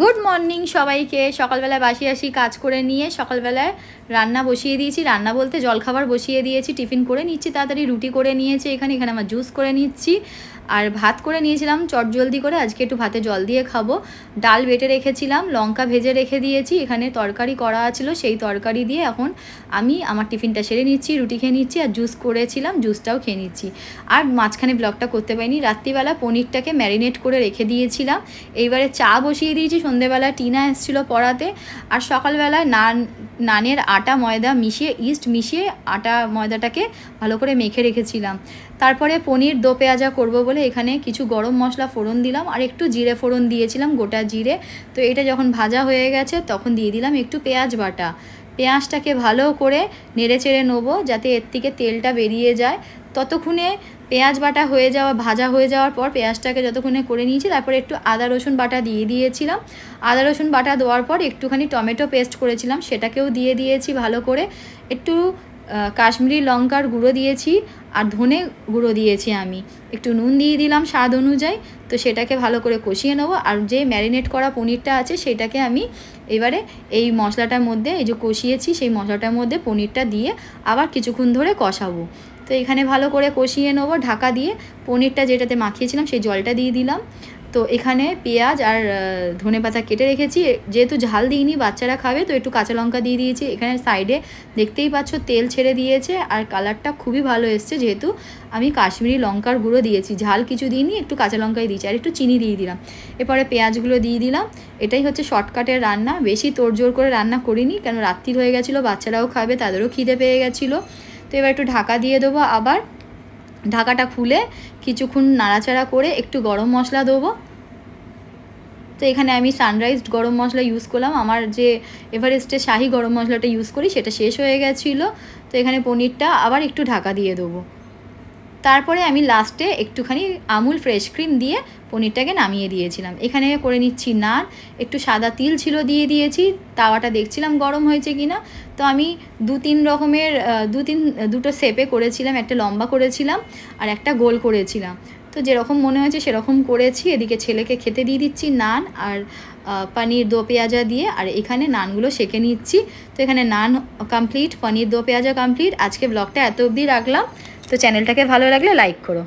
good morning সবাইকে সকালবেলায় বাসি আসি কাজ করে নিয়ে সকালবেলায় রান্না বসিয়ে দিয়েছি রান্না বলতে জলখাবার বসিয়ে দিয়েছি টিফিন করে নিচ্ছি তাড়াতাড়ি রুটি করে নিয়েছি এখানে এখানে আমার জুস করে নিচ্ছি আর ভাত করে নিয়েছিলাম চট জলদি করে আজকে একটু ভাতে জল দিয়ে খাবো ডাল বেটে রেখেছিলাম লঙ্কা ভেজে রেখে দিয়েছি এখানে তরকারি করা ছিল সেই তরকারি দিয়ে এখন আমি আমার টিফিনটা সেরে নিচ্ছি রুটি খেয়ে নিচ্ছি আর জুস করেছিলাম জুসটাও খেয়ে নিচ্ছি আর মাঝখানে ব্লগটা করতে পারিনি রাত্রিবেলা পনিরটাকে ম্যারিনেট করে রেখে দিয়েছিলাম এইবারে চা বসিয়ে দিয়েছি সন্ধেবেলায় টিনা এসছিল পড়াতে আর সকালবেলায় নান নানের আটা ময়দা মিশিয়ে ইস্ট মিশিয়ে আটা ময়দাটাকে ভালো করে মেখে রেখেছিলাম তারপরে পনির দো পেঁয়াজা করবো বলে এখানে কিছু গরম মশলা ফোড়ন দিলাম আর একটু জিরে ফোড়ন দিয়েছিলাম গোটা জিরে তো এটা যখন ভাজা হয়ে গেছে তখন দিয়ে দিলাম একটু পেঁয়াজ বাটা পেঁয়াজটাকে ভালো করে নেড়ে চেড়ে নেবো যাতে এর থেকে তেলটা বেরিয়ে যায় ততক্ষণে পেঁয়াজ বাটা হয়ে যাওয়া ভাজা হয়ে যাওয়ার পর পেঁয়াজটাকে যতক্ষণে করে নিয়েছি তারপর একটু আদা রসুন বাটা দিয়ে দিয়েছিলাম আদা রসুন বাটা দেওয়ার পর একটুখানি টমেটো পেস্ট করেছিলাম সেটাকেও দিয়ে দিয়েছি ভালো করে একটু কাশ্মীরি লঙ্কার গুঁড়ো দিয়েছি আর ধনে গুঁড়ো দিয়েছি আমি একটু নুন দিয়ে দিলাম স্বাদ অনুযায়ী তো সেটাকে ভালো করে কষিয়ে নেবো আর যে ম্যারিনেট করা পনিরটা আছে সেটাকে আমি এবারে এই মশলাটার মধ্যে এই যে কষিয়েছি সেই মশলাটার মধ্যে পনিরটা দিয়ে আবার কিছুক্ষণ ধরে কষাবো তো এখানে ভালো করে কষিয়ে নেবো ঢাকা দিয়ে পনিরটা যেটাতে মাখিয়েছিলাম সেই জলটা দিয়ে দিলাম তো এখানে পেঁয়াজ আর ধনে পাতা কেটে রেখেছি যেহেতু ঝাল দিইনি বাচ্চারা খাবে তো একটু কাঁচা লঙ্কা দিয়ে দিয়েছি এখানে সাইডে দেখতেই পাচ্ছ তেল ছেড়ে দিয়েছে আর কালারটা খুবই ভালো এসছে যেহেতু আমি কাশ্মীরি লঙ্কার গুঁড়ো দিয়েছি ঝাল কিছু দিইনি একটু কাঁচা লঙ্কাই দিয়েছি আর একটু চিনি দিয়ে দিলাম এরপরে পেঁয়াজগুলো দিয়ে দিলাম এটাই হচ্ছে শর্টকাটের রান্না বেশি তোড়জোড় করে রান্না করিনি কেন রাত্রির হয়ে গেছিলো বাচ্চারাও খাবে তাদেরও খিদে পেয়ে গেছিলো তো এবার একটু ঢাকা দিয়ে দেবো আবার ঢাকাটা খুলে কিছুক্ষণ নাড়াচাড়া করে একটু গরম মশলা দেবো তো এখানে আমি সানরাইজড গরম মশলা ইউজ করলাম আমার যে এভারেস্টের শাহি গরম মশলাটা ইউজ করি সেটা শেষ হয়ে গেছিলো তো এখানে পনিরটা আবার একটু ঢাকা দিয়ে দেবো তারপরে আমি লাস্টে একটুখানি আমুল ফ্রেশ ক্রিম দিয়ে পনিরটাকে নামিয়ে দিয়েছিলাম এখানে করে নিচ্ছি নান একটু সাদা তিল ছিল দিয়ে দিয়েছি তাওয়াটা দেখছিলাম গরম হয়েছে কি না তো আমি দু তিন রকমের দু তিন দুটো শেপে করেছিলাম একটা লম্বা করেছিলাম আর একটা গোল করেছিলাম তো যেরকম মনে হয়েছে সেরকম করেছি এদিকে ছেলেকে খেতে দিয়ে দিচ্ছি নান আর পানির দো পেঁয়াজা দিয়ে আর এখানে নানগুলো সেঁকে নিচ্ছি তো এখানে নান কমপ্লিট পনির দো পেঁয়াজা কমপ্লিট আজকে ব্লগটা এত অবধি রাখলাম তো চ্যানেলটাকে ভালো লাগলে লাইক করো